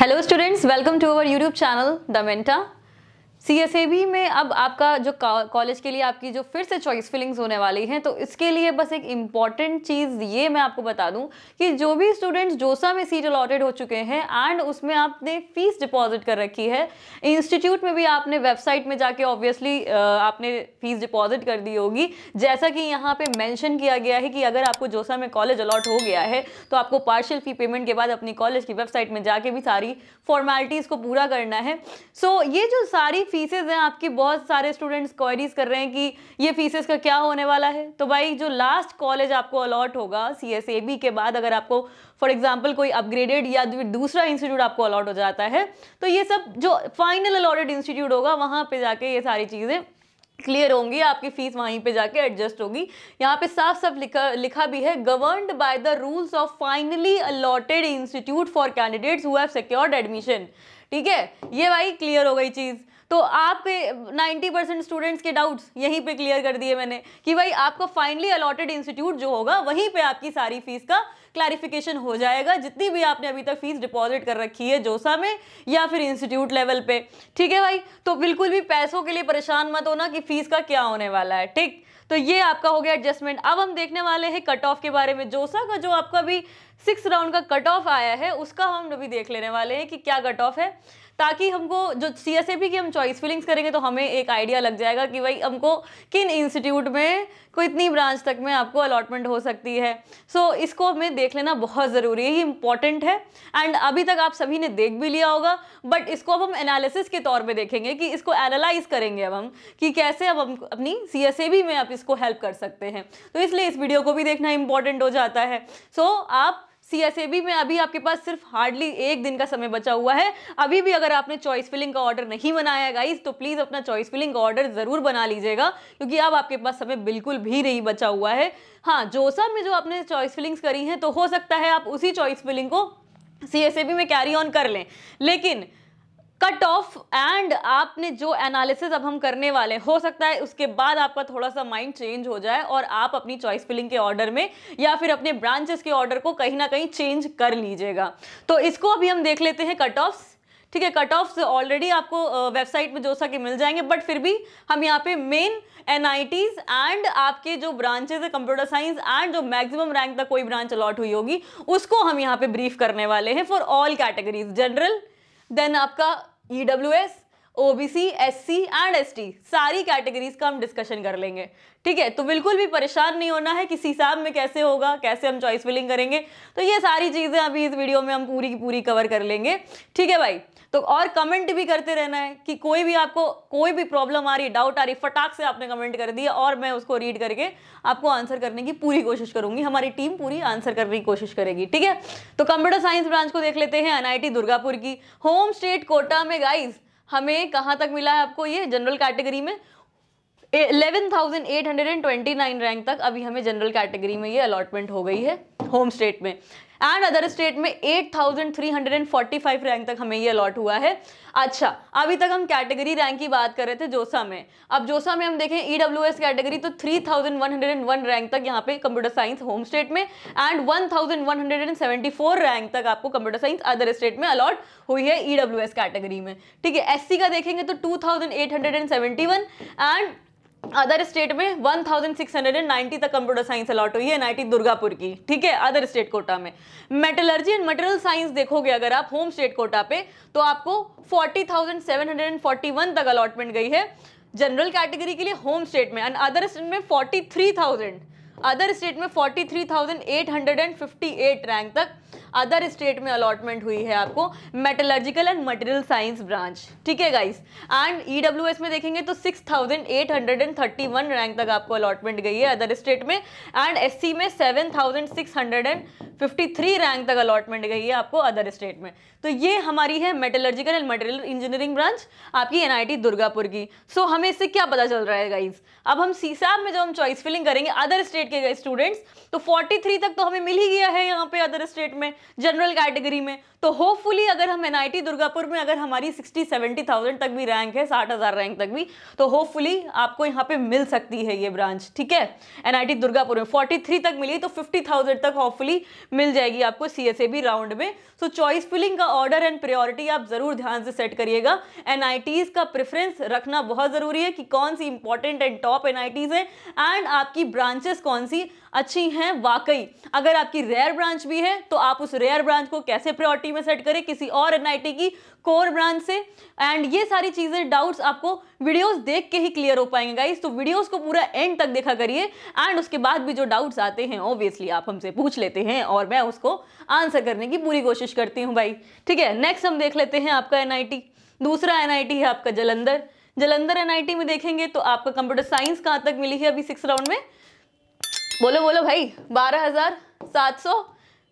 Hello students, welcome to our YouTube channel, The Menta. सी में अब आपका जो कॉलेज के लिए आपकी जो फिर से चॉइस फिलिंग्स होने वाली हैं तो इसके लिए बस एक इम्पॉर्टेंट चीज़ ये मैं आपको बता दूं कि जो भी स्टूडेंट्स जोसा में सीट अलॉटेड हो चुके हैं एंड उसमें आपने फ़ीस डिपॉजिट कर रखी है इंस्टीट्यूट में भी आपने वेबसाइट में जाके ऑब्वियसली आपने फ़ीस डिपॉजिट कर दी होगी जैसा कि यहाँ पर मैंशन किया गया है कि अगर आपको जोसा में कॉलेज अलॉट हो गया है तो आपको पार्शल फ़ी पेमेंट के बाद अपनी कॉलेज की वेबसाइट में जाके भी सारी फॉर्मेलिटीज़ को पूरा करना है सो so, ये जो सारी फीसेज हैं आपकी बहुत सारे स्टूडेंट्स क्वारीज कर रहे हैं कि ये फीसेज का क्या होने वाला है तो भाई जो लास्ट कॉलेज आपको अलॉट होगा सी के बाद अगर आपको फॉर एग्जाम्पल कोई अपग्रेडेड या दूसरा इंस्टीट्यूट आपको अलॉट हो जाता है तो ये सब जो फाइनल अलॉटेड इंस्टीट्यूट होगा वहाँ पर जाके ये सारी चीज़ें क्लियर होंगी आपकी फीस वहीं पे जाके एडजस्ट होगी यहाँ पे साफ साफ लिखा लिखा भी है governed by the rules of finally allotted institute for candidates who have secured admission ठीक है ये भाई क्लियर हो गई चीज़ तो आपके 90 परसेंट स्टूडेंट्स के डाउट्स यहीं पे क्लियर कर दिए मैंने कि भाई आपका फाइनली अलॉटेड इंस्टीट्यूट जो होगा वहीं पे आपकी सारी फीस का क्लैरिफिकेशन हो जाएगा जितनी भी आपने अभी तक फीस डिपॉजिट कर रखी है जोसा में या फिर इंस्टीट्यूट लेवल पे ठीक है भाई तो बिल्कुल भी पैसों के लिए परेशान मत होना कि फीस का क्या होने वाला है ठीक तो ये आपका हो गया एडजस्टमेंट अब हम देखने वाले हैं कट ऑफ के बारे में जोसा का जो आपका अभी सिक्स राउंड का कट ऑफ आया है उसका हम अभी देख लेने वाले हैं कि क्या कट ऑफ है ताकि हमको जो सी एस ए पी की हम चॉइस फिलिंग्स करेंगे तो हमें एक आइडिया लग जाएगा कि भाई हमको किन इंस्टीट्यूट में को इतनी ब्रांच तक में आपको अलॉटमेंट हो सकती है सो so, इसको हमें देख लेना बहुत ज़रूरी है ये इंपॉर्टेंट है एंड अभी तक आप सभी ने देख भी लिया होगा बट इसको अब हम एनालिसिस के तौर पर देखेंगे कि इसको एनालाइज करेंगे अब हम कि कैसे अब हम अपनी सी एस ए बी में आप इसको हेल्प कर सकते हैं तो इसलिए इस वीडियो को भी देखना इंपॉर्टेंट हो जाता है सो so, आप सी में अभी आपके पास सिर्फ हार्डली एक दिन का समय बचा हुआ है अभी भी अगर आपने चॉइस फिलिंग का ऑर्डर नहीं बनाया है गाइज तो प्लीज़ अपना चॉइस फिलिंग का ऑर्डर ज़रूर बना लीजिएगा क्योंकि अब आपके पास समय बिल्कुल भी नहीं बचा हुआ है हाँ जोसा में जो आपने चॉइस फिलिंग्स करी हैं तो हो सकता है आप उसी चॉइस फिलिंग को सी में कैरी ऑन कर लें लेकिन कट ऑफ एंड आपने जो एनालिसिस अब हम करने वाले हो सकता है उसके बाद आपका थोड़ा सा माइंड चेंज हो जाए और आप अपनी चॉइस फिलिंग के ऑर्डर में या फिर अपने ब्रांचेस के ऑर्डर को कहीं ना कहीं चेंज कर लीजिएगा तो इसको अभी हम देख लेते हैं कट ऑफ्स ठीक है कट ऑफ्स ऑलरेडी आपको वेबसाइट में जो सा मिल जाएंगे बट फिर भी हम यहाँ पे मेन एन एंड आपके जो ब्रांचेज है कंप्यूटर साइंस एंड जो मैक्सिमम रैंक तक कोई ब्रांच अलॉट हुई होगी उसको हम यहाँ पे ब्रीफ करने वाले हैं for all categories general then आपका E W S S C and T सारी कैटेगरीज का हम डिस्कशन कर लेंगे ठीक है तो बिल्कुल भी परेशान नहीं होना है किसी हिसाब में कैसे होगा कैसे हम चॉइस फिलिंग करेंगे तो ये सारी चीज़ें अभी इस वीडियो में हम पूरी की पूरी कवर कर लेंगे ठीक है भाई तो और कमेंट भी करते रहना है कि कोई भी आपको कोई भी प्रॉब्लम आ रही डाउट आ रही फटाक से आपने कमेंट कर दिया और मैं उसको रीड करके आपको आंसर करने की पूरी कोशिश करूंगी हमारी टीम पूरी आंसर करने की कोशिश करेगी ठीक है तो कंप्यूटर साइंस ब्रांच को देख लेते हैं एनआईटी दुर्गापुर की होम स्टेट कोटा में गाइज हमें कहाँ तक मिला है आपको ये जनरल कैटेगरी में 11,829 रैंक तक अभी हमें जनरल कैटेगरी में ये अलॉटमेंट हो गई है होम स्टेट में एंड अदर स्टेट में 8,345 रैंक तक हमें ये अलॉट हुआ है अच्छा अभी तक हम कैटेगरी रैंक की बात कर रहे थे जोसा में अब जोसा में हम देखें ई e कैटेगरी तो 3,101 रैंक तक यहाँ पे कंप्यूटर साइंस होम स्टेट में एंड 1,174 रैंक तक आपको कंप्यूटर साइंस अदर स्टेट में अलॉट हुई है ई e कैटेगरी में ठीक है एस का देखेंगे तो टू एंड अदर स्टेट में 1690 तक कंप्यूटर साइंस अलॉट हुई है एनआईटी दुर्गापुर की ठीक है अदर स्टेट कोटा में मेटलर्जी एंड मटेरियल साइंस देखोगे अगर आप होम स्टेट कोटा पे तो आपको 40,741 तक अलॉटमेंट गई है जनरल कैटेगरी के लिए होम स्टेट में एंड अदर स्टेट में 43,000 अदर स्टेट में 43,858 रैंक तक अदर स्टेट में अलॉटमेंट हुई है आपको metallurgical and material science branch ठीक है गाइस एंड ई में देखेंगे तो 6,831 रैंक तक आपको अलॉटमेंट गई है अदर स्टेट में एंड एस में 7,653 रैंक तक अलॉटमेंट गई है आपको अदर स्टेट में तो ये हमारी है metallurgical and material engineering branch आपकी एन दुर्गापुर की सो so, हमें इससे क्या पता चल रहा है गाइज अब हम सीसाब में जब हम चॉइस फिलिंग करेंगे अदर स्टेट के स्टूडेंट्स तो फोर्टी तक तो हमें मिल ही गया है यहाँ पे अदर स्टेट में जनरल कैटेगरी में तो होपफुली अगर हम एनआईटी दुर्गापुर में अगर हमारी सिक्सटी सेवेंटी थाउजेंड तक भी रैंक है साठ हज़ार रैंक तक भी तो होपफुली आपको यहाँ पे मिल सकती है ये ब्रांच ठीक है एनआईटी दुर्गापुर में फोर्टी तक मिली तो फिफ्टी तक होपफुली मिल जाएगी आपको सी राउंड में सो चॉइस फिलिंग का ऑर्डर एंड प्रियोरिटी आप ज़रूर ध्यान से सेट करिएगा एन का प्रेफरेंस रखना बहुत ज़रूरी है कि कौन सी इंपॉर्टेंट एंड टॉप एन हैं एंड आपकी ब्रांचेस कौन सी अच्छी हैं वाकई अगर आपकी रेयर ब्रांच भी है तो आप उस रेयर ब्रांच को कैसे प्रायोरिटी में सेट करें किसी और एन की कोर ब्रांच से एंड ये सारी चीज़ें डाउट्स आपको वीडियोस देख के ही क्लियर हो पाएंगे गाइस तो वीडियोस को पूरा एंड तक देखा करिए एंड उसके बाद भी जो डाउट्स आते हैं ऑब्वियसली आप हमसे पूछ लेते हैं और मैं उसको आंसर करने की पूरी कोशिश करती हूँ भाई ठीक है नेक्स्ट हम देख लेते हैं आपका एन दूसरा एन है आपका जलंधर जलंधर एन में देखेंगे तो आपका कंप्यूटर साइंस कहाँ तक मिली है अभी सिक्स राउंड में बोलो बोलो भाई बारह हजार सात सौ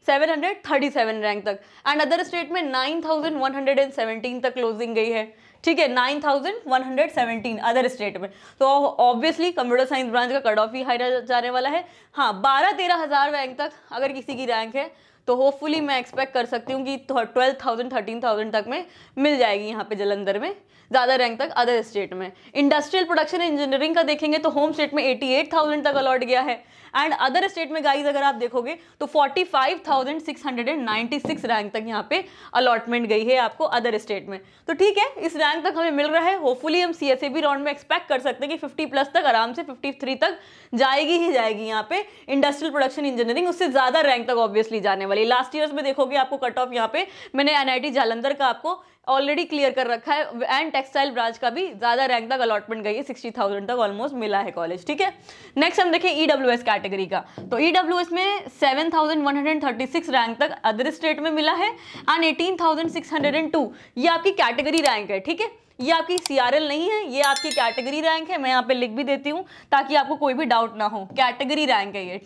737 रैंक तक एंड अदर स्टेट में 9117 तक क्लोजिंग गई है ठीक है 9117 अदर स्टेट में तो ऑब्वियसली कंप्यूटर साइंस ब्रांच का कट ऑफ ही हाई जाने वाला है हाँ बारह तेरह हज़ार रैंक तक अगर किसी की रैंक है तो होपफुली मैं एक्सपेक्ट कर सकती हूँ कि ट्वेल्व थाउजेंड थर्टीन थाउजेंड तक में मिल जाएगी यहाँ पे जलंधर में ज़्यादा रैंक तक अदर स्टेट में इंडस्ट्रियल प्रोडक्शन इंजीनियरिंग का देखेंगे तो होम स्टेट में एटी एट थाउजेंड तक अलॉट गया है एंड अदर स्टेट में गाइज अगर आप देखोगे तो 45,696 रैंक तक यहाँ पे अलॉटमेंट गई है आपको अदर स्टेट में तो ठीक है इस रैंक तक हमें मिल रहा है होपफुली हम सी एस राउंड में एक्सपेक्ट कर सकते हैं कि 50 प्लस तक आराम से 53 तक जाएगी ही जाएगी यहाँ पे इंडस्ट्रियल प्रोडक्शन इंजीनियरिंग उससे ज़्यादा रैंक तक ऑब्वियसली जाने वाली लास्ट ईयर में देखोगे आपको कट ऑफ यहाँ पे मैंने एन जालंधर का आपको ऑलरेडी क्लियर कर रखा है एंड टेक्सटाइल ब्रांच का भी ज़्यादा रैंक तक अलॉटमेंट गई है सिक्सटी थाउजेंड तक ऑलमोस्ट मिला है कॉलेज ठीक है नेक्स्ट हम देखें ई डब्ल्यू एस कैटेगरी का तो ई डब्ल्यू एस में seven thousand one hundred thirty six rank तक अदर स्टेट में मिला है and eighteen thousand six hundred and two ये आपकी कैटेगरी रैंक है ठीक है ये आपकी सी नहीं है ये आपकी कैटेगरी रैंक है मैं यहाँ पे लिख भी देती हूँ ताकि आपको कोई भी डाउट ना हो कैटेगरी रैंक है ये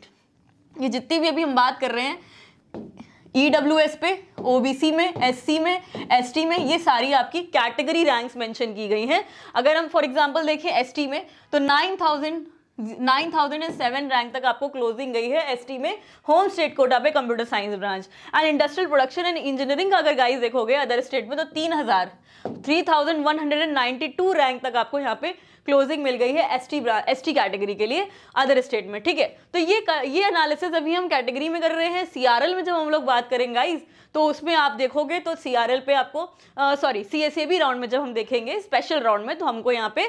ये जितनी भी अभी हम बात कर रहे हैं ई e पे ओबीसी में एससी में एसटी में ये सारी आपकी कैटेगरी रैंक्स मेंशन की गई हैं अगर हम फॉर एग्जांपल देखें एसटी में तो nine thousand nine thousand and seven rank तक आपको क्लोजिंग गई है एसटी में होम स्टेट कोटा पे computer science branch and industrial production and engineering का अगर गाइस देखोगे अदर स्टेट में तो तीन हज़ार three thousand one hundred and ninety two rank तक आपको यहाँ पे क्लोजिंग मिल गई है एसटी एसटी कैटेगरी के लिए अदर स्टेट में ठीक है तो ये ये एनालिसिस अभी हम कैटेगरी में कर रहे हैं सीआरएल में जब हम लोग बात करेंगे गाइज तो उसमें आप देखोगे तो सीआरएल पे आपको सॉरी सीएसए बी राउंड में जब हम देखेंगे स्पेशल राउंड में तो हमको यहाँ पे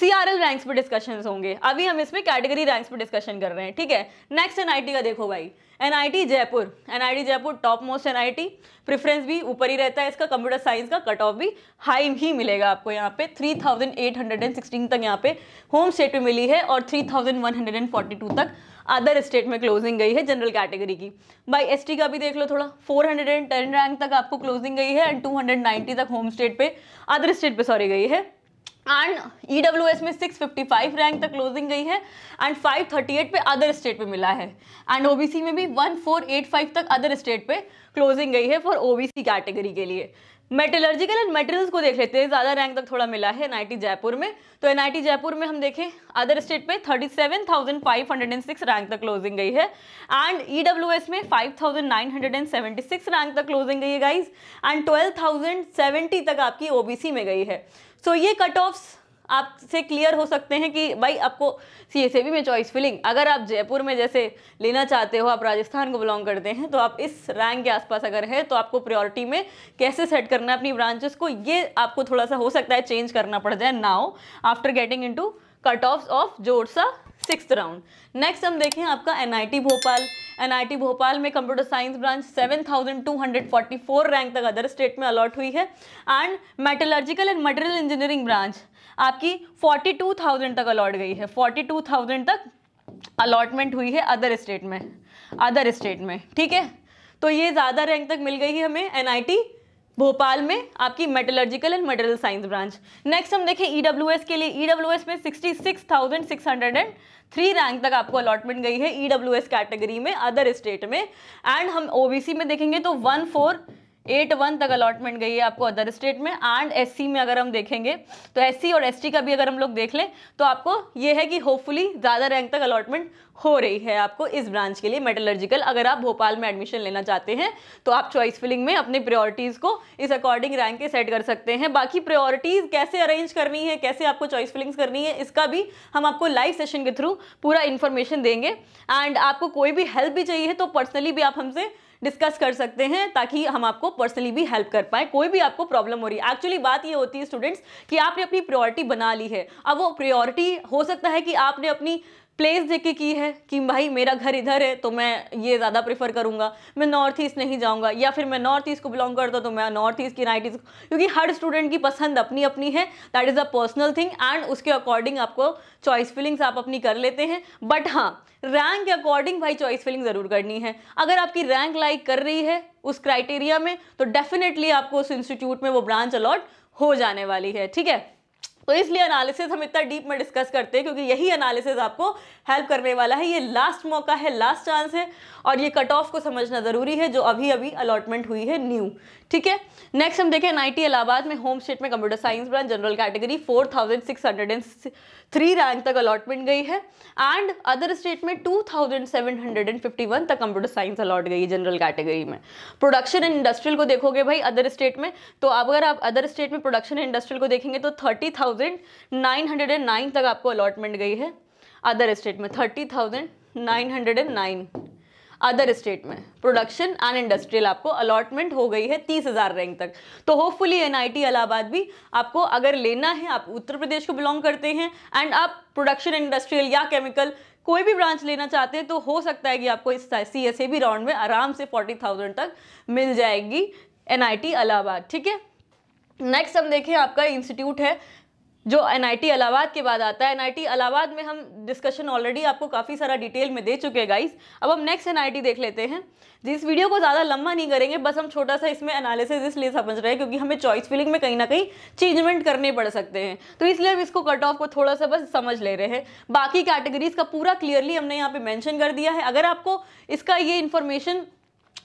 सीआरएल रैंक्स पर डिस्कशन होंगे अभी हम इसमें कैटेगरी रैंक्स पर डिस्कशन कर रहे हैं ठीक है नेक्स्ट एनआईटी का देखो भाई NIT Jaipur NIT Jaipur top most NIT preference भी ऊपर ही रहता है इसका कंप्यूटर साइंस का कट ऑफ भी हाई ही मिलेगा आपको यहाँ पे 3816 तक यहाँ पे होम स्टेट में मिली है और 3142 तक अदर स्टेट में क्लोजिंग गई है जनरल कैटेगरी की बाई एस का भी देख लो थोड़ा 410 रैंक तक आपको क्लोजिंग गई है एंड 290 तक होम स्टेट पे अदर स्टेट पे सॉरी गई है एंड ई डब्ल्यू एस में 655 रैंक तक क्लोजिंग गई है एंड 538 पे अदर स्टेट पे मिला है एंड ओबीसी में भी 1485 तक अदर स्टेट पे क्लोजिंग गई है फॉर ओबीसी कैटेगरी के लिए मेटलर्जिकल एंड मेटेरियल्स को देख लेते हैं ज़्यादा रैंक तक थोड़ा मिला है टी जयपुर में तो टी जयपुर में हम देखें अदर स्टेट पे 37,506 रैंक तक क्लोजिंग गई है एंड एस e में 5,976 रैंक तक क्लोजिंग गई है गाइज एंड 12,070 तक आपकी सी में गई है सो so, ये कट ऑफ्स आपसे क्लियर हो सकते हैं कि भाई आपको सी एस में चॉइस फिलिंग अगर आप जयपुर में जैसे लेना चाहते हो आप राजस्थान को बिलोंग करते हैं तो आप इस रैंक के आसपास अगर है तो आपको प्रायोरिटी में कैसे सेट करना है अपनी ब्रांचेस को ये आपको थोड़ा सा हो सकता है चेंज करना पड़ जाए now after getting in cut off of जोरसा सिक्स राउंड नेक्स्ट हम देखें आपका एन भोपाल एनआईटी भोपाल में कंप्यूटर साइंस ब्रांच 7,244 रैंक तक अदर स्टेट में अलॉट हुई है and metallurgical and material engineering branch आपकी 42,000 तक अलॉट गई है 42,000 तक अलॉटमेंट हुई है अदर स्टेट में अदर स्टेट में ठीक है तो ये ज़्यादा रैंक तक मिल गई है हमें एन भोपाल में आपकी metallurgical and material science branch next हम देखें ई e के लिए ई e में sixty six thousand six hundred and three rank तक आपको अलॉटमेंट गई है ई e कैटेगरी में अदर स्टेट में एंड हम ओ में देखेंगे तो वन फोर एट वन तक अलॉटमेंट गई है आपको अदर स्टेट में एंड एस में अगर हम देखेंगे तो एस और एस का भी अगर हम लोग देख लें तो आपको ये है कि होपफुली ज़्यादा रैंक तक अलॉटमेंट हो रही है आपको इस ब्रांच के लिए मेटलर्जिकल अगर आप भोपाल में एडमिशन लेना चाहते हैं तो आप चॉइस फिलिंग में अपनी प्रायोरिटीज़ को इस अकॉर्डिंग रैंक के सेट कर सकते हैं बाकी प्रायोरिटीज़ कैसे अरेंज करनी है कैसे आपको चॉइस फिलिंग्स करनी है इसका भी हम आपको लाइव सेशन के थ्रू पूरा इन्फॉर्मेशन देंगे एंड आपको कोई भी हेल्प भी चाहिए तो पर्सनली भी आप हमसे डिस्कस कर सकते हैं ताकि हम आपको पर्सनली भी हेल्प कर पाएँ कोई भी आपको प्रॉब्लम हो रही है एक्चुअली बात ये होती है स्टूडेंट्स कि आपने अपनी प्रायोरिटी बना ली है अब वो प्रायोरिटी हो सकता है कि आपने अपनी प्लेस देख के की है कि भाई मेरा घर इधर है तो मैं ये ज़्यादा प्रेफर करूँगा मैं नॉर्थ ईस्ट नहीं जाऊँगा या फिर मैं नॉर्थ ईस्ट को बिलोंग करता तो मैं नॉर्थ ईस्ट की नाइट ईस्ट क्योंकि हर स्टूडेंट की पसंद अपनी अपनी है that is a personal thing and उसके अकॉर्डिंग आपको चॉइस फीलिंग्स आप अपनी कर लेते हैं बट हाँ रैंक के अकॉर्डिंग भाई चॉइस फिलिंग ज़रूर करनी है अगर आपकी रैंक लाइक कर रही है उस क्राइटेरिया में तो डेफिनेटली आपको उस इंस्टीट्यूट में वो ब्रांच अलॉट हो जाने वाली है ठीक है तो इसलिए एनालिसिस हम इतना डीप में डिस्कस करते हैं क्योंकि यही एनालिसिस आपको हेल्प करने वाला है ये लास्ट मौका है लास्ट चांस है और ये कट ऑफ को समझना ज़रूरी है जो अभी अभी अलॉटमेंट हुई है न्यू ठीक है नेक्स्ट हम देखें टी इलाहाबाद में होम स्टेट में computer science branch general category 4,603 rank तक अलॉटमेंट गई है एंड अदर स्टेट में 2,751 तक कंप्यूटर साइंस अलॉट गई है जनरल कैटेगरी में प्रोडक्शन एंड इंडस्ट्रियल को देखोगे भाई अदर स्टेट में तो अगर आप अदर स्टेट में प्रोडक्शन एंड इंडस्ट्रियल को देखेंगे तो थर्टी तक आपको अलॉटमेंट गई है अदर स्टेट में thirty nine hundred and nine other state में प्रोडक्शन एंड इंडस्ट्रियल आपको अलॉटमेंट हो गई है तीस हज़ार रैंक तक तो होपफुली एनआईटी इलाहाबाद भी आपको अगर लेना है आप उत्तर प्रदेश को बिलोंग करते हैं एंड आप प्रोडक्शन इंडस्ट्रियल या केमिकल कोई भी ब्रांच लेना चाहते हैं तो हो सकता है कि आपको इस C S A B round में आराम से फोर्टी थाउजेंड तक मिल जाएगी एन आई टी इलाहाबाद ठीक है नेक्स्ट हम देखें आपका इंस्टीट्यूट है जो एनआईटी इलाहाबाद के बाद आता है एनआईटी इलाहाबाद में हम डिस्कशन ऑलरेडी आपको काफ़ी सारा डिटेल में दे चुके हैं गाइस अब हम नेक्स्ट एनआईटी देख लेते हैं जिस वीडियो को ज़्यादा लंबा नहीं करेंगे बस हम छोटा सा इसमें एनालिसिस इसलिए समझ रहे हैं क्योंकि हमें चॉइस फिलिंग में कहीं ना कहीं चेंजमेंट करने पड़ सकते हैं तो इसलिए हम इसको कट ऑफ को थोड़ा सा बस समझ ले रहे हैं बाकी कैटेगरीज का पूरा क्लियरली हमने यहाँ पर मैंशन कर दिया है अगर आपको इसका ये इन्फॉर्मेशन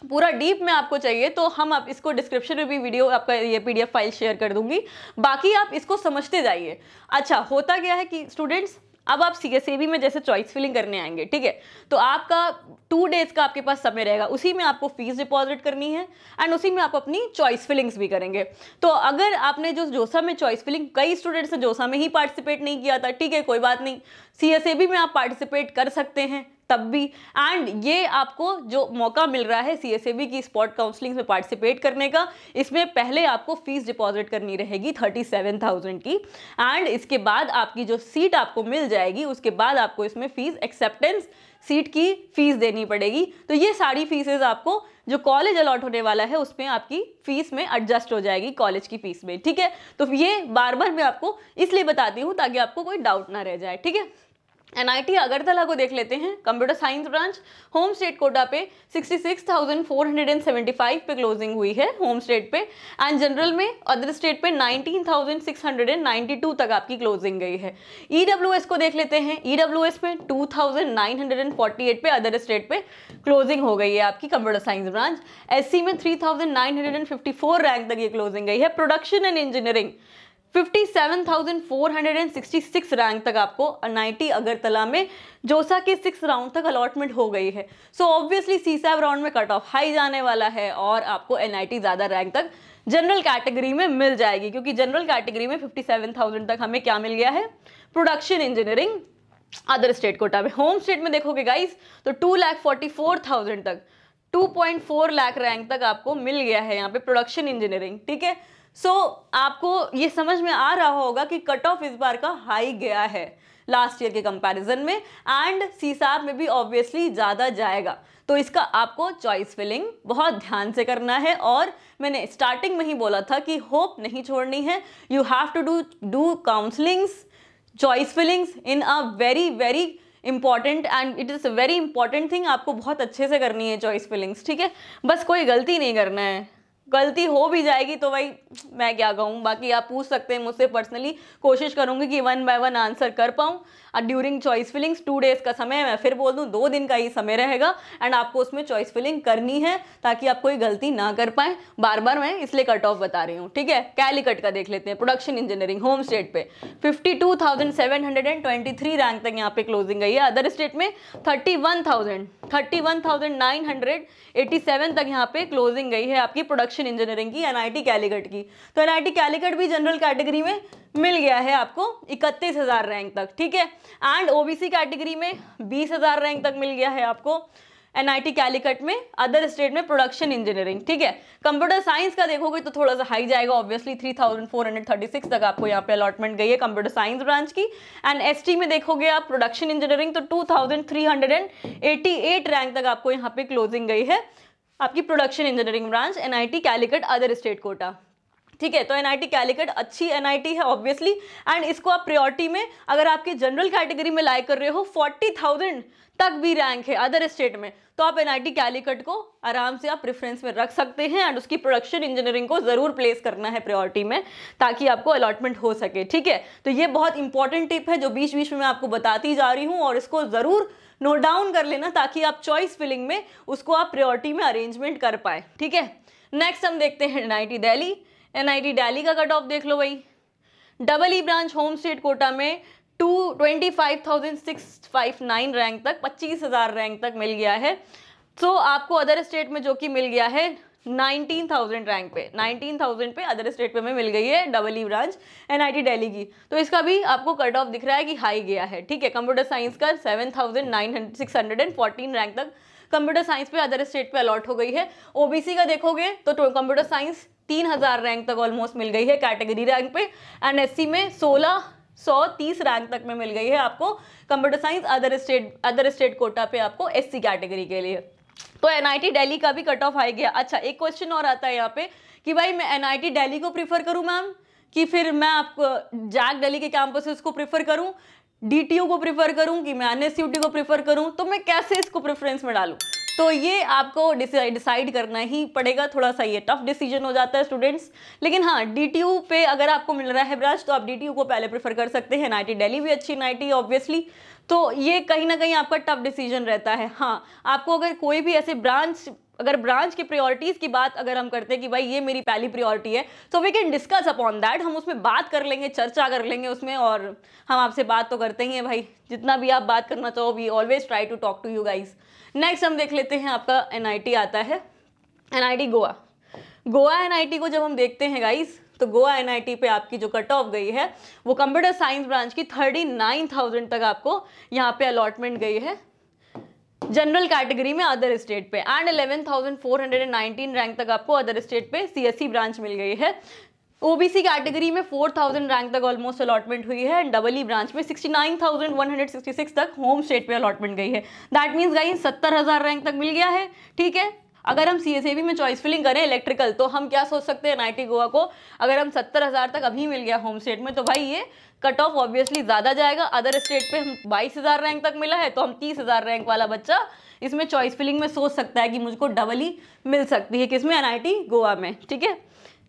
पूरा डीप में आपको चाहिए तो हम आप इसको डिस्क्रिप्शन में भी वीडियो आपका ये पीडीएफ फाइल शेयर कर दूंगी बाकी आप इसको समझते जाइए अच्छा होता क्या है कि स्टूडेंट्स अब आप सी में जैसे चॉइस फिलिंग करने आएंगे ठीक है तो आपका टू डेज का आपके पास समय रहेगा उसी में आपको फीस डिपॉजिट करनी है एंड उसी में आप अपनी चॉइस फिलिंग्स भी करेंगे तो अगर आपने जो जोसा में चॉइस फिलिंग कई स्टूडेंट्स ने जोसा में ही पार्टिसिपेट नहीं किया था ठीक है कोई बात नहीं सी में आप पार्टिसिपेट कर सकते हैं तब भी एंड ये आपको जो मौका मिल रहा है सी की स्पॉट काउंसलिंग में पार्टिसिपेट करने का इसमें पहले आपको फीस डिपॉजिट करनी रहेगी थर्टी सेवन थाउजेंड की एंड इसके बाद आपकी जो सीट आपको मिल जाएगी उसके बाद आपको इसमें फीस एक्सेप्टेंस सीट की फीस देनी पड़ेगी तो ये सारी फीसेज आपको जो कॉलेज अलॉट होने वाला है उसमें आपकी फीस में एडजस्ट हो जाएगी कॉलेज की फीस में ठीक है तो ये बार बार मैं आपको इसलिए बताती हूँ ताकि आपको कोई डाउट ना रह जाए ठीक है एनआईटी अगरतला को देख लेते हैं computer science branch home state quota पे 66,475 पे क्लोजिंग हुई है होम स्टेट पे एंड जनरल में अदर स्टेट पे 19,692 तक आपकी क्लोजिंग गई है ईडब्ल्यूएस e को देख लेते हैं ईडब्ल्यूएस में 2,948 पे अदर स्टेट पे क्लोजिंग हो गई है आपकी कंप्यूटर साइंस ब्रांच सी में फोर रैंक तक ये क्लोजिंग गई है प्रोडक्शन एंड इंजीनियरिंग 57,466 रैंक तक आपको एनआईटी अगरतला में जोसा के सिक्स राउंड तक अलॉटमेंट हो गई है सो ऑब्वियसली सी राउंड में कट ऑफ हाई जाने वाला है और आपको एन ज़्यादा रैंक तक जनरल कैटेगरी में मिल जाएगी क्योंकि जनरल कैटेगरी में 57,000 तक हमें क्या मिल गया है production engineering other state quota में होम स्टेट में देखोगे गाइस तो two lakh forty four thousand तक 2.4 लाख रैंक तक आपको मिल गया है यहाँ पे प्रोडक्शन इंजीनियरिंग ठीक है सो so, आपको ये समझ में आ रहा होगा कि कट ऑफ इस बार का हाई गया है लास्ट ईयर के कंपैरिजन में एंड सी में भी ऑब्वियसली ज़्यादा जाएगा तो इसका आपको चॉइस फिलिंग बहुत ध्यान से करना है और मैंने स्टार्टिंग में ही बोला था कि होप नहीं छोड़नी है you have to do do counsellings choice fillings in a very very important and it is a very important thing आपको बहुत अच्छे से करनी है चॉइस फिलिंग्स ठीक है बस कोई गलती नहीं करना है गलती हो भी जाएगी तो भाई मैं क्या कहूँ बाकी आप पूछ सकते हैं मुझसे पर्सनली कोशिश करूँगी कि वन बाय वन आंसर कर पाऊँ और during choice fillings two days का समय है मैं फिर बोल दूँ दो दिन का ही समय रहेगा एंड आपको उसमें चॉइस फिलिंग करनी है ताकि आप कोई गलती ना कर पाएँ बार बार मैं इसलिए कट ऑफ बता रही हूँ ठीक है कैलीकट का देख लेते हैं प्रोडक्शन इंजीनियरिंग होम स्टेट पर फिफ्टी रैंक तक यहाँ पे क्लोजिंग गई है अदर स्टेट में 31,000 31,987 तक यहाँ पे क्लोजिंग गई है आपकी प्रोडक्शन प्रोडक्शन इंजीनियरिंग की एनआईटी कैलीगट की तो एनआईटी कैलीगट भी जनरल कैटेगरी में मिल गया है आपको इकतीस हज़ार रैंक तक ठीक है एंड ओबीसी कैटेगरी में बीस हज़ार रैंक तक मिल गया है आपको एन आई में अदर स्टेट में प्रोडक्शन इंजीनियरिंग ठीक है कंप्यूटर साइंस का देखोगे तो थोड़ा सा हाई जाएगा ऑब्वियसली 3436 तक आपको यहाँ पे अलॉटमेंट गई है कंप्यूटर साइंस ब्रांच की एंड एसटी में देखोगे आप प्रोडक्शन इंजीनियरिंग तो 2388 रैंक तक आपको यहाँ पे क्लोजिंग गई है आपकी production engineering branch N I T Calicut other state quota ठीक है तो एन कैलिकट अच्छी एन है ऑब्वियसली एंड इसको आप प्रियोरिटी में अगर आपके जनरल कैटेगरी में लाइक कर रहे हो फोर्टी थाउजेंड तक भी रैंक है अदर स्टेट में तो आप एन कैलिकट को आराम से आप प्रेफरेंस में रख सकते हैं एंड उसकी प्रोडक्शन इंजीनियरिंग को ज़रूर प्लेस करना है प्रियोरिटी में ताकि आपको अलॉटमेंट हो सके ठीक है तो ये बहुत इंपॉर्टेंट टिप है जो बीच बीच में मैं आपको बताती जा रही हूँ और इसको ज़रूर नोट डाउन कर लेना ताकि आप चॉइस फिलिंग में उसको आप प्रियोरिटी में अरेंजमेंट कर पाए ठीक है नेक्स्ट हम देखते हैं N I T Delhi N I T Delhi का कट ऑफ देख लो भाई double E branch home state quota में two twenty five thousand six five nine rank तक पच्चीस हज़ार रैंक तक मिल गया है सो so, आपको अदर स्टेट में जो कि मिल गया है नाइनटीन थाउजेंड रैंक पे नाइनटीन थाउजेंड पे अदर स्टेट पे हमें मिल गई है double E branch NIT Delhi की तो इसका भी आपको कट ऑफ दिख रहा है कि हाई गया है ठीक है कंप्यूटर साइंस का seven thousand nine six hundred and fourteen rank तक कंप्यूटर साइंस पे अदर स्टेट पे अलॉट हो गई है ओबीसी का देखोगे तो कंप्यूटर साइंस तीन हज़ार रैंक तक ऑलमोस्ट मिल गई है कैटेगरी रैंक पे एंड एस में सोलह सौ तीस रैंक तक में मिल गई है आपको computer science other state other state quota पे आपको एससी कैटेगरी के लिए तो एनआईटी दिल्ली का भी कट ऑफ आ गया अच्छा एक क्वेश्चन और आता है यहाँ पे कि भाई मैं एनआईटी दिल्ली को प्रीफर करूँ मैम कि फिर मैं आपको जैक दिल्ली के कैंपसेस को प्रीफर करूँ डीटीयू को प्रीफर करूँ कि मैं एनएसयूटी को प्रीफर करूँ तो मैं कैसे इसको प्रेफरेंस में डालूँ तो ये आपको डिसाइड करना ही पड़ेगा थोड़ा सा ये टफ डिसीजन हो जाता है स्टूडेंट्स लेकिन हाँ डी पे अगर आपको मिल रहा है ब्रांच तो आप डी को पहले प्रेफर कर सकते हैं एन दिल्ली भी अच्छी एन ऑब्वियसली तो ये कहीं ना कहीं आपका टफ डिसीजन रहता है हाँ आपको अगर कोई भी ऐसे ब्रांच अगर ब्रांच की प्रायोरिटीज़ की बात अगर हम करते हैं कि भाई ये मेरी पहली प्रायोरिटी है so we can discuss upon that हम उसमें बात कर लेंगे चर्चा कर लेंगे उसमें और हम आपसे बात तो करते ही हैं भाई जितना भी आप बात करना चाहो we always try to talk to you guys next हम देख लेते हैं आपका एन आता है एनआईटी गोवा गोवा एन को जब हम देखते हैं गाइस तो गोवा एनआईटी पे आपकी जो कट ऑफ गई है वो कंप्यूटर साइंस ब्रांच की थर्टी नाइन थाउजेंड तक आपको यहाँ पे अलॉटमेंट गई है जनरल कैटेगरी में अदर स्टेट पे एंड 11,419 रैंक तक आपको अदर स्टेट पे सीएससी ब्रांच e मिल गई है ओबीसी कैटेगरी में 4000 रैंक तक ऑलमोस्ट अलॉटमेंट हुई है एंड डबल ई ब्रांच में 69,166 तक होम स्टेट पे अलॉटमेंट गई है दैट मीन्स गई 70,000 रैंक तक मिल गया है ठीक है अगर हम सी एस ए बी में चॉइस फिलिंग करें इलेक्ट्रिकल तो हम क्या सोच सकते हैं एन गोवा को अगर हम सत्तर हज़ार तक अभी मिल गया होम स्टेट में तो भाई ये कट ऑफ ऑब्वियसली ज़्यादा जाएगा अदर स्टेट पे हम बाईस हज़ार रैंक तक मिला है तो हम तीस हज़ार रैंक वाला बच्चा इसमें चॉइस फिलिंग में सोच सकता है कि मुझको डबल ही e मिल सकती है किसमें एन गोवा में ठीक है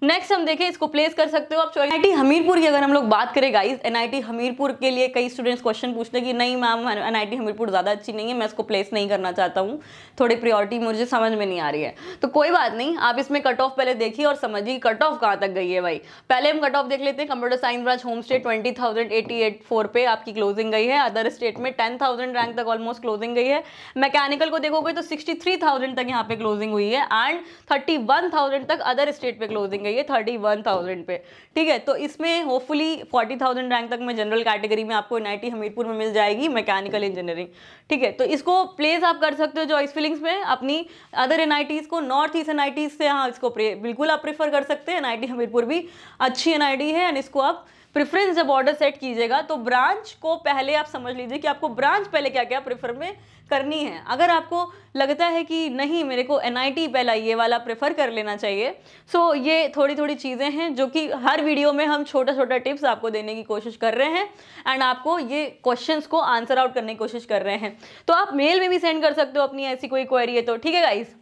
नेक्स्ट हम देखें इसको प्लेस कर सकते हो आप चॉइस एनआईटी हमीरपुर की अगर हम लोग बात करें गाइस एनआईटी हमीरपुर के लिए कई स्टूडेंट्स क्वेश्चन पूछते हैं कि नहीं मैम एनआईटी हमीरपुर ज़्यादा अच्छी नहीं है मैं इसको प्लेस नहीं करना चाहता हूँ थोड़ी प्रियोरिटी मुझे समझ में नहीं आ रही है तो कोई बात नहीं आप इसमें कट ऑफ पहले देखिए और समझिए कट ऑफ कहाँ तक गई है भाई पहले हम कट ऑफ देख लेते हैं computer science branch home state twenty thousand eighty eight four पे आपकी क्लोजिंग गई है अदर स्टेट में टेन थाउजेंड रैंक तक ऑलमोस्ट क्लोजिंग गई है मैकेनिकल को देखोगे तो सिक्सटी थ्री थाउजेंड तक यहाँ पे क्लोजिंग हुई है एंड थर्टी वन थाउजेंड तक अदर स्टेट पे क्लोजिंग गई जाइए थर्टी वन थाउजेंड पे ठीक है तो इसमें होपफुली फोर्टी थाउजेंड रैंक तक में जनरल कैटेगरी में आपको एन हमीरपुर में मिल जाएगी मैकेनिकल इंजीनियरिंग ठीक है तो इसको प्लेस आप कर सकते हो चॉइस फिलिंग्स में अपनी अदर एन को नॉर्थ ईस्ट एन से हाँ इसको बिल्कुल आप प्रेफर कर सकते हैं एन हमीरपुर भी अच्छी एन है एंड इसको आप प्रेफरेंस जब ऑर्डर सेट कीजिएगा तो ब्रांच को पहले आप समझ लीजिए कि आपको ब्रांच पहले क्या क्या प्रेफर में करनी है अगर आपको लगता है कि नहीं मेरे को एन आई पहला ये वाला प्रेफर कर लेना चाहिए सो so, ये थोड़ी थोड़ी चीज़ें हैं जो कि हर वीडियो में हम छोटा छोटा टिप्स आपको देने की कोशिश कर रहे हैं एंड आपको ये क्वेश्चन को आंसर आउट करने की कोशिश कर रहे हैं तो आप मेल में भी सेंड कर सकते हो अपनी ऐसी कोई क्वेरी है तो ठीक है गाइज़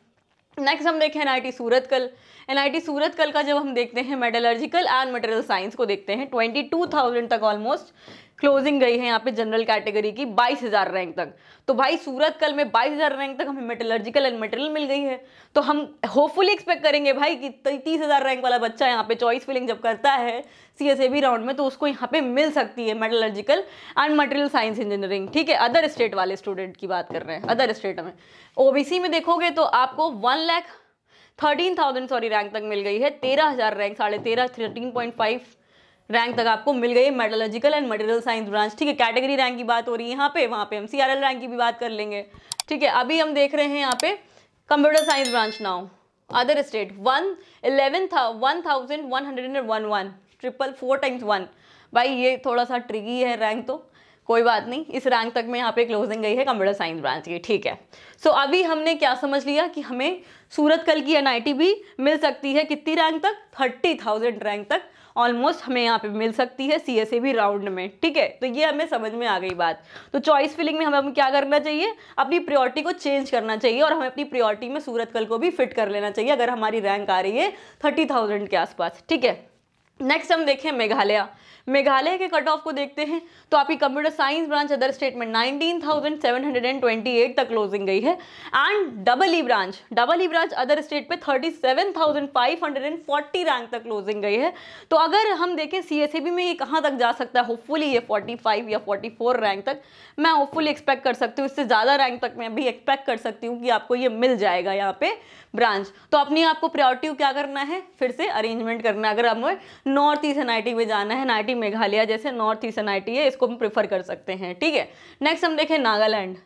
नेक्स्ट हम देखें एनआईटी सूरत कल एनआईटी सूरत कल का जब हम देखते हैं मेटलर्जिकल एंड मटेरियल साइंस को देखते हैं 22,000 तक ऑलमोस्ट क्लोजिंग गई है यहाँ पे जनरल कैटेगरी की बाईस हज़ार रैंक तक तो भाई सूरत कल में बाईस हज़ार रैंक तक हमें मेटलर्जिकल एंड मेटेरियल मिल गई है तो हम होपफुली एक्सपेक्ट करेंगे भाई कि तीस हज़ार रैंक वाला बच्चा यहाँ पे चॉइस फिलिंग जब करता है C S A B round में तो उसको यहाँ पे मिल सकती है metallurgical and material science engineering ठीक है अदर स्टेट वाले स्टूडेंट की बात कर रहे हैं अदर स्टेट में ओ में देखोगे तो आपको one lakh thirteen thousand sorry rank तक मिल गई है तेरह हज़ार रैंक साढ़े तेरह थर्टीन पॉइंट फाइव रैंक तक आपको मिल गई metallurgical and material science branch ठीक है कैटेगरी रैंक की बात हो रही है यहाँ पे वहाँ पे हम सी रैंक की भी बात कर लेंगे ठीक है अभी हम देख रहे हैं यहाँ पे computer science branch now other state one eleven था one thousand one hundred and one one triple four times one भाई ये थोड़ा सा ट्रिकी है रैंक तो कोई बात नहीं इस रैंक तक में यहाँ पे क्लोजिंग गई है कंप्यूटर साइंस ब्रांच की ठीक है सो so, अभी हमने क्या समझ लिया कि हमें सूरत कल की एन भी मिल सकती है कितनी रैंक तक थर्टी थाउजेंड रैंक तक ऑलमोस्ट हमें यहाँ पे मिल सकती है सी एस ए भी राउंड में ठीक है तो ये हमें समझ में आ गई बात तो चॉइस फिलिंग में हमें क्या करना चाहिए अपनी प्रियोरिटी को चेंज करना चाहिए और हमें अपनी प्रियोरिटी में सूरत कल को भी फिट कर लेना चाहिए अगर हमारी रैंक आ रही है थर्टी थाउजेंड के आसपास ठीक है नेक्स्ट हम देखें मेघालय मेघालय के कट ऑफ को देखते हैं तो आपकी computer science branch other state में 19,728 तक क्लोजिंग गई है and double E branch double E branch other state पे 37,540 रैंक तक क्लोजिंग गई है तो अगर हम देखें सी में ये कहाँ तक जा सकता है होपफुली ये 45 या 44 रैंक तक मैं होपफुली एक्सपेक्ट कर सकती हूँ इससे ज़्यादा रैंक तक मैं भी एक्सपेक्ट कर सकती हूँ कि आपको ये मिल जाएगा यहाँ पे ब्रांच तो अपनी आपको प्रायोरिटी क्या करना है फिर से अरेंजमेंट करना है अगर हमें नॉर्थ ईस्ट एन में जाना है एन आईटी मेघालय जैसे नॉर्थ ईस्टर्न आईटी है इसको हम प्रीफर कर सकते हैं ठीक है नेक्स्ट हम देखें नागालैंड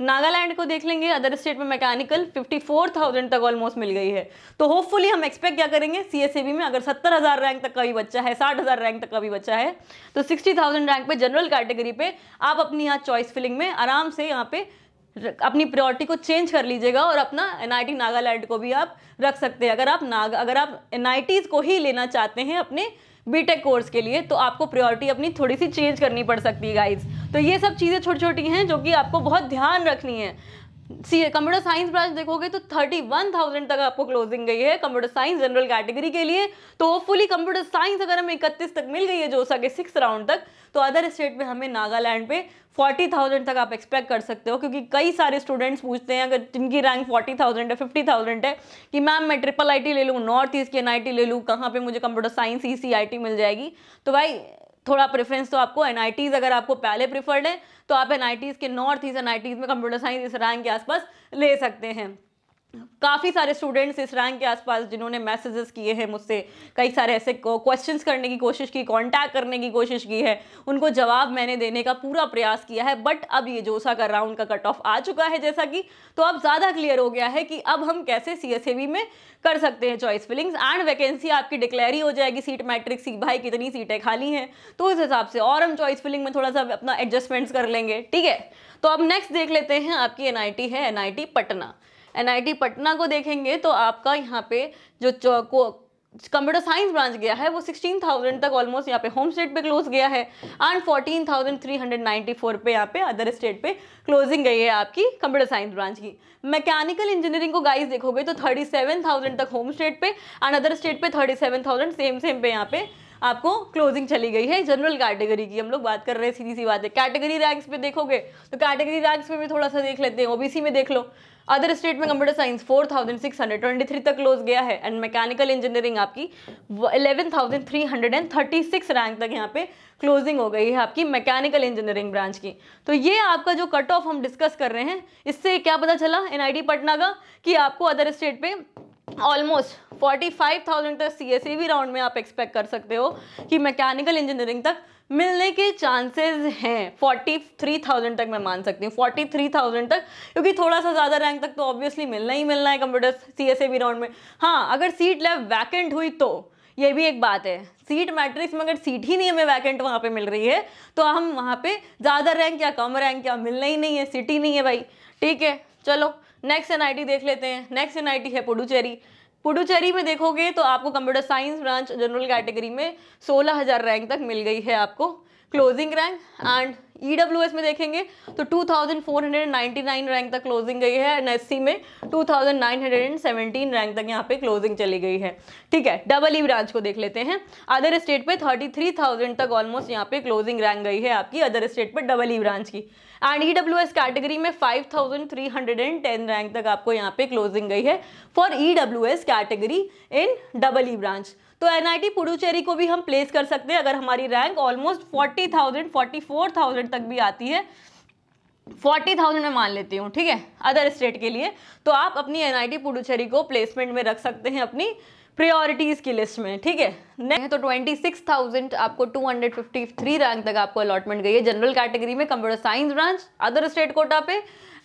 नागालैंड को देख लेंगे अदर स्टेट में मैकेनिकल 54,000 तक ऑलमोस्ट मिल गई है तो होपफुली हम एक्सपेक्ट क्या करेंगे सीएसएबी e में अगर 70,000 रैंक तक का भी बच्चा है 60,000 रैंक तक का भी बच्चा है तो 60,000 रैंक पे जनरल कैटेगरी पे आप अपनी यहाँ चॉइस फिलिंग में आराम से यहाँ पे अपनी प्रायोरिटी को चेंज कर लीजिएगा और अपना एन नागालैंड को भी आप रख सकते हैं अगर आप नाग अगर आप एन को ही लेना चाहते हैं अपने बीटेक कोर्स के लिए तो आपको प्रायोरिटी अपनी थोड़ी सी चेंज करनी पड़ सकती है गाइज तो ये सब चीज़ें छोटी छोटी हैं जो कि आपको बहुत ध्यान रखनी है सी कंप्यूटर साइंस ब्रांच देखोगे तो थर्टी वन थाउजेंड तक आपको क्लोजिंग गई है कंप्यूटर साइंस जनरल कैटेगरी के लिए तो होपफुली कंप्यूटर साइंस अगर हमें इकतीस तक मिल गई है जो सके सिक्स राउंड तक तो अदर स्टेट में हमें नागालैंड पे फोर्टी थाउजेंड तक आप एक्सपेक्ट कर सकते हो क्योंकि कई सारे स्टूडेंट्स पूछते हैं अगर जिनकी रैंक फोर्टी थाउजेंड है फिफ्टी थाउजेंड है कि मैम मैं ट्रिपल आई ले लूँ नॉर्थ ईस्ट की एन ले लूँ कहाँ पर मुझे कंप्यूटर साइंस ई मिल जाएगी तो भाई थोड़ा प्रेफरेंस तो आपको एन अगर आपको पहले प्रिफर्ड है तो आप एन के नॉर्थ ईस्ट एन में कंप्यूटर साइंस इस रैंक के आसपास ले सकते हैं काफ़ी सारे स्टूडेंट्स इस रैंक के आसपास जिन्होंने मैसेजेस किए हैं मुझसे कई सारे ऐसे क्वेश्चन करने की कोशिश की कांटेक्ट करने की कोशिश की है उनको जवाब मैंने देने का पूरा प्रयास किया है बट अब ये जोसा रहा हूँ उनका कट ऑफ आ चुका है जैसा कि तो अब ज़्यादा क्लियर हो गया है कि अब हम कैसे सी में कर सकते हैं चॉइस फिलिंग्स एंड वैकेंसी आपकी डिक्लेयर ही हो जाएगी सीट मैट्रिक सी भाई कितनी सीटें खाली हैं तो उस हिसाब से और हम चॉइस फिलिंग में थोड़ा सा अपना एडजस्टमेंट्स कर लेंगे ठीक है तो अब नेक्स्ट देख लेते हैं आपकी एन है एन पटना एनआईटी पटना को देखेंगे तो आपका यहाँ पे जो चौको कंप्यूटर साइंस ब्रांच गया है वो 16,000 तक ऑलमोस्ट यहाँ पे होम स्टेट पे क्लोज गया है एंड 14,394 पे यहाँ पे अदर स्टेट पे क्लोजिंग गई है आपकी कंप्यूटर साइंस ब्रांच की मैकेनिकल इंजीनियरिंग को गाइस देखोगे तो 37,000 तक होम स्टेट पे एंड अदर स्टेट पे 37,000 सेम सेम पे यहाँ पे आपको क्लोजिंग चली गई है जनरल कैटेगरी की हम लोग बात कर रहे हैं सीधी सी बात है कैटेगरी रैंक्स पे देखोगे तो कैटेगरी रैंक्स पे भी थोड़ा सा देख लेते हैं ओबीसी में देख लो अदर स्टेट में कंप्यूटर साइंस 4,623 तक क्लोज गया है एंड मैकेनिकल इंजीनियरिंग आपकी 11,336 रैंक तक यहाँ पे क्लोजिंग हो गई है आपकी मैकेनिकल इंजीनियरिंग ब्रांच की तो ये आपका जो कट ऑफ हम डिस्कस कर रहे हैं इससे क्या पता चला एनआईटी पटना का कि आपको अदर स्टेट पे ऑलमोस्ट 45,000 तक सी भी राउंड में आप एक्सपेक्ट कर सकते हो कि मैकेनिकल इंजीनियरिंग तक मिलने के चांसेस हैं 43,000 तक मैं मान सकती हूँ 43,000 तक क्योंकि थोड़ा सा ज़्यादा रैंक तक तो ऑब्वियसली मिलना ही मिलना है कंप्यूटर सी वी राउंड में हाँ अगर सीट लेव वैकेंट हुई तो ये भी एक बात है सीट मैट्रिक्स में अगर सीट ही नहीं हमें वैकेंट वहाँ पे मिल रही है तो हम वहाँ पे ज़्यादा रैंक या कम रैंक या मिलना ही नहीं है सीट ही नहीं है भाई ठीक है चलो नेक्स्ट एनआईटी देख लेते हैं नेक्स्ट एनआईटी है पुडुचेरी पुडुचेरी में देखोगे तो आपको computer science branch general category में सोलह हज़ार रैंक तक मिल गई है आपको क्लोजिंग रैंक एंड ई में देखेंगे तो 2499 रैंक तक क्लोजिंग गई है एन एस में 2917 रैंक तक यहाँ पे क्लोजिंग चली गई है ठीक है डबल ई ब्रांच को देख लेते हैं अदर स्टेट पे 33,000 तक ऑलमोस्ट यहाँ पे क्लोजिंग रैंक गई है आपकी अदर स्टेट पे डबल ई ब्रांच की and E W S category में five thousand three hundred and ten rank तक आपको यहाँ पे क्लोजिंग गई है for E W S category in double E branch तो एन आई टी पुडुचेरी को भी हम प्लेस कर सकते हैं अगर हमारी rank almost forty thousand forty four thousand तक भी आती है फोर्टी थाउजेंड में मान लेती हूँ ठीक है अदर स्टेट के लिए तो आप अपनी एन आई टी पुडुचेरी को प्लेसमेंट में रख सकते हैं अपनी प्रियोरिटीज़ की लिस्ट में ठीक है तो 26,000 आपको 253 रैंक तक आपको अलॉटमेंट गई है जनरल कैटेगरी में computer science branch other state quota पे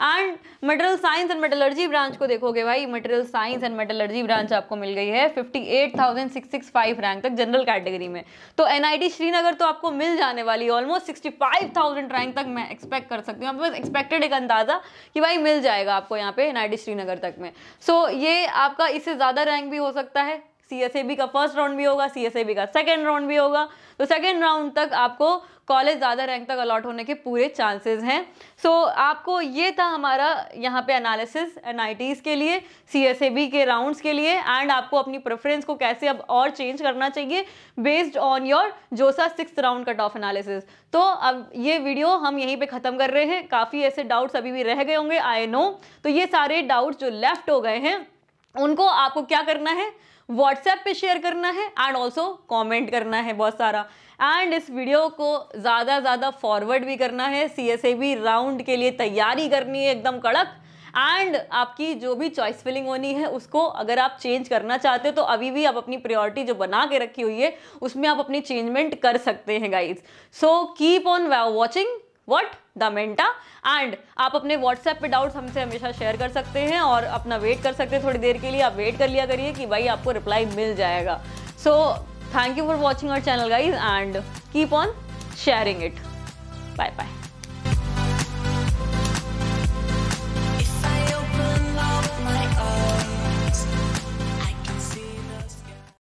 and material science and metallurgy branch को देखोगे भाई material science and metallurgy branch आपको मिल गई है 58,665 रैंक तक जनरल कैटेगरी में तो एनआईटी श्रीनगर तो आपको मिल जाने वाली ऑलमोस्ट 65,000 रैंक तक मैं एक्सपेक्ट कर सकती हूँ एक्सपेक्टेड एक अंदाज़ा कि भाई मिल जाएगा आपको यहाँ पे एनआईटी श्रीनगर तक में सो so, ये आपका इससे ज़्यादा रैंक भी हो सकता है सी का फर्स्ट राउंड भी होगा सी का सेकेंड राउंड भी होगा तो सेकेंड राउंड तक आपको कॉलेज ज़्यादा रैंक तक अलॉट होने के पूरे चांसेस हैं सो so, आपको ये था हमारा यहाँ पे एनालिसिस एन के लिए सी के राउंड्स के लिए एंड आपको अपनी प्रेफरेंस को कैसे अब और चेंज करना चाहिए based on your JoSAA six round cut off analysis तो अब ये वीडियो हम यहीं पे ख़त्म कर रहे हैं काफ़ी ऐसे डाउट्स अभी भी रह गए होंगे आई नो तो ये सारे डाउट्स जो लेफ्ट हो गए हैं उनको आपको क्या करना है व्हाट्सएप पे शेयर करना है एंड ऑल्सो कॉमेंट करना है बहुत सारा एंड इस वीडियो को ज़्यादा ज़्यादा फॉरवर्ड भी करना है C S A B round के लिए तैयारी करनी है एकदम कड़क एंड आपकी जो भी चॉइस फिलिंग होनी है उसको अगर आप चेंज करना चाहते हो तो अभी भी आप अपनी प्रायोरिटी जो बना के रखी हुई है उसमें आप अपनी चेंजमेंट कर सकते हैं guys so keep on watching what the mentor and आप अपने व्हाट्सएप पे डाउट हमसे हमेशा शेयर कर सकते हैं और अपना वेट कर सकते हैं थोड़ी देर के लिए आप वेट कर लिया करिए कि भाई आपको रिप्लाई मिल जाएगा so thank you for watching our channel guys and keep on sharing it bye bye